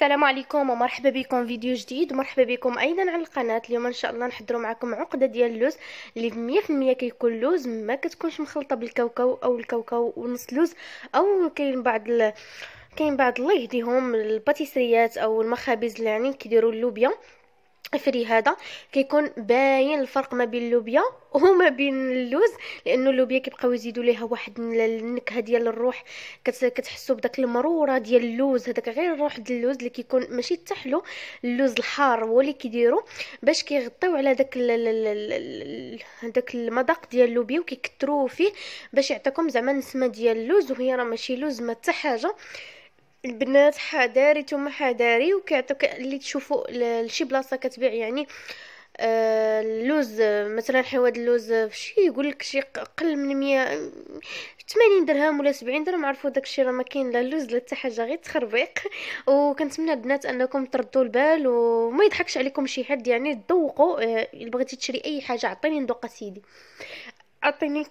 السلام عليكم ومرحبا بكم فيديو جديد مرحبا بكم ايضا على القناه اليوم ان شاء الله نحضروا معكم عقده ديال اللوز اللي 100% كيكون لوز ما كتكونش مخلطه بالكاوكاو او الكاوكاو ونص لوز او كاين بعض ال... كاين بعض الله يهديهم الباتيسريات او المخابز اللي يعني كيديروا اللوبيا افري هذا كيكون باين الفرق ما بين اللوبيا وما بين اللوز لانه اللوبيا كيبقاو يزيدوا ليها واحد النكهه ديال الروح كتحسوا بداك المروره ديال اللوز هذاك غير الروح ديال اللوز اللي كيكون ماشي تحلو اللوز الحار هو اللي كيديروا باش كيغطيو على داك داك المذاق ديال اللوبيا وكيكثروا فيه باش يعطيكم زعما نسمه ديال اللوز وهي راه ماشي لوز ما حتى حاجه البنات حذاري ثم حذاري وكيعطيوك اللي تشوفوا لشي بلاصه كتبيع يعني آه، اللوز مثلا حواد اللوز فشي يقول لك شي قل من 100 80 درهم ولا 70 درهم عرفوا داكشي راه ما كاين لا اللوز لا حتى حاجه غير تخربيق وكنتمنى البنات انكم تردوا البال وما يضحكش عليكم شي حد يعني تذوقوا اللي آه، بغيتي تشري اي حاجه عطيني ندوق سيدي عطيني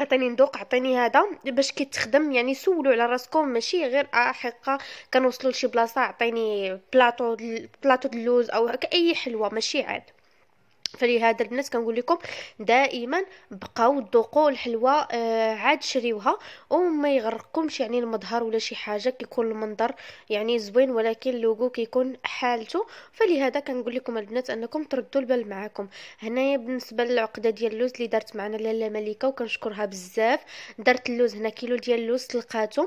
عطيني ندوق عطيني هذا باش كي تخدم يعني سولوا على راسكم ماشي غير احقا كنوصلوا لشي بلاصه عطيني بلاطو بلاطو اللوز او اي حلوه ماشي عاد فلهذا البنات كنقول لكم دائما بقاو ذوقوا الحلوى آه، عاد شريوها وما يغرقكمش يعني المظهر ولا شي حاجه كيكون المنظر يعني زوين ولكن اللوغو كيكون حالته فلهذا كنقول لكم البنات انكم تردوا البال معاكم هنايا بالنسبه للعقده ديال اللوز اللي دارت معنا لاله مليكه وكنشكرها بزاف دارت اللوز هنا كيلو ديال اللوز طلقاتو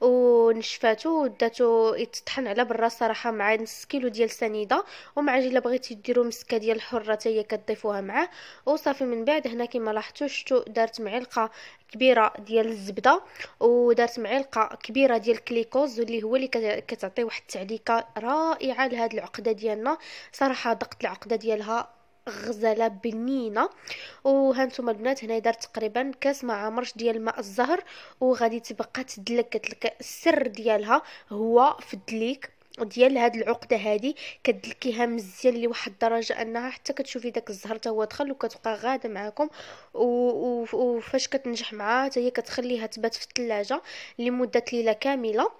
ونشفاته وداته يتطحن على برا صراحه مع نص كيلو ديال سنيده ومع الا بغيتي ديروا مسكه ديال الحره كتضيفوها معاه وصافي من بعد هنا كما لاحظتوا شفتوا دارت معلقه كبيره ديال الزبده ودارت معلقه كبيره ديال كليكوز اللي هو اللي كتعطي واحد التعليكه رائعه لهاد العقده ديالنا صراحه دقت العقده ديالها غزاله بنينه وهانتوما البنات هنا درت تقريبا كاس ما مرش ديال ماء الزهر وغادي تبقى تدلك السر ديالها هو في الدليك ديال هاد العقده هادي كدلكيها مزيان لواحد الدرجه انها حتى كتشوفي داك الزهر حتى هو دخل وكتبقى غاده معاكم وفاش كتنجح معاه حتى هي كتخليها تبات في الثلاجه لمده ليله كامله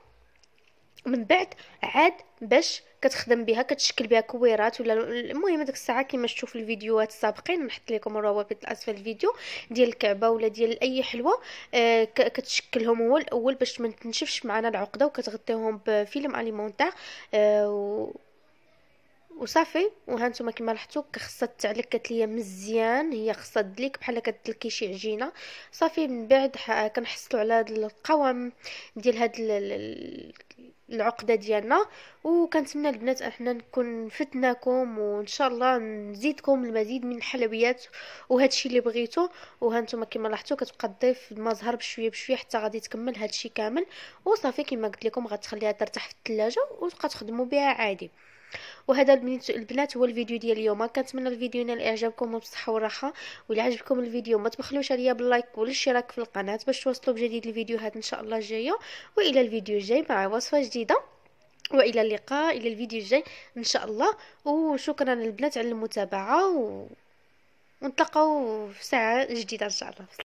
من بعد عاد باش كتخدم بها كتشكل بها كويرات ولا المهم هذيك الساعه كما تشوف الفيديوهات السابقين نحط لكم الروابط اسفل الفيديو ديال الكعبه ولا ديال اي حلوه آه، كتشكلهم هو الاول باش ما تنشفش معنا العقده وكتغطيهم بفيلم اليمونتير آه، و... وصافي وهانتوما كما لاحظتوا خاصها تعلقات ليا مزيان هي خاصها دليك بحال كتلكي شي عجينه صافي من بعد كنحصلوا على هذا القوام ديال هاد العقده ديالنا وكنتمنى البنات احنا نكون فتناكم وان شاء الله نزيدكم المزيد من الحلويات وهادشي اللي بغيتو وهانتوما كما لاحظتوا كتبقى تضيف المزهر بشويه بشويه حتى غادي تكمل هادشي كامل وصافي كما قلت لكم غتخليها ترتاح في الثلاجه وتبقى تخدموا بها عادي وهذا البنات البنات هو الفيديو ديال اليوم كنتمنى الفيديو ينال اعجابكم وبالصحه والراحه واللي عجبكم الفيديو ما تبخلوش عليا باللايك والاشتراك في القناه باش توصلوا بجديد الفيديوهات ان شاء الله الجايه والى الفيديو الجاي مع وصفه جديده والى اللقاء الى الفيديو الجاي ان شاء الله وشكرا البنات على المتابعه و... ونتلاقاو في ساعه جديده ان شاء الله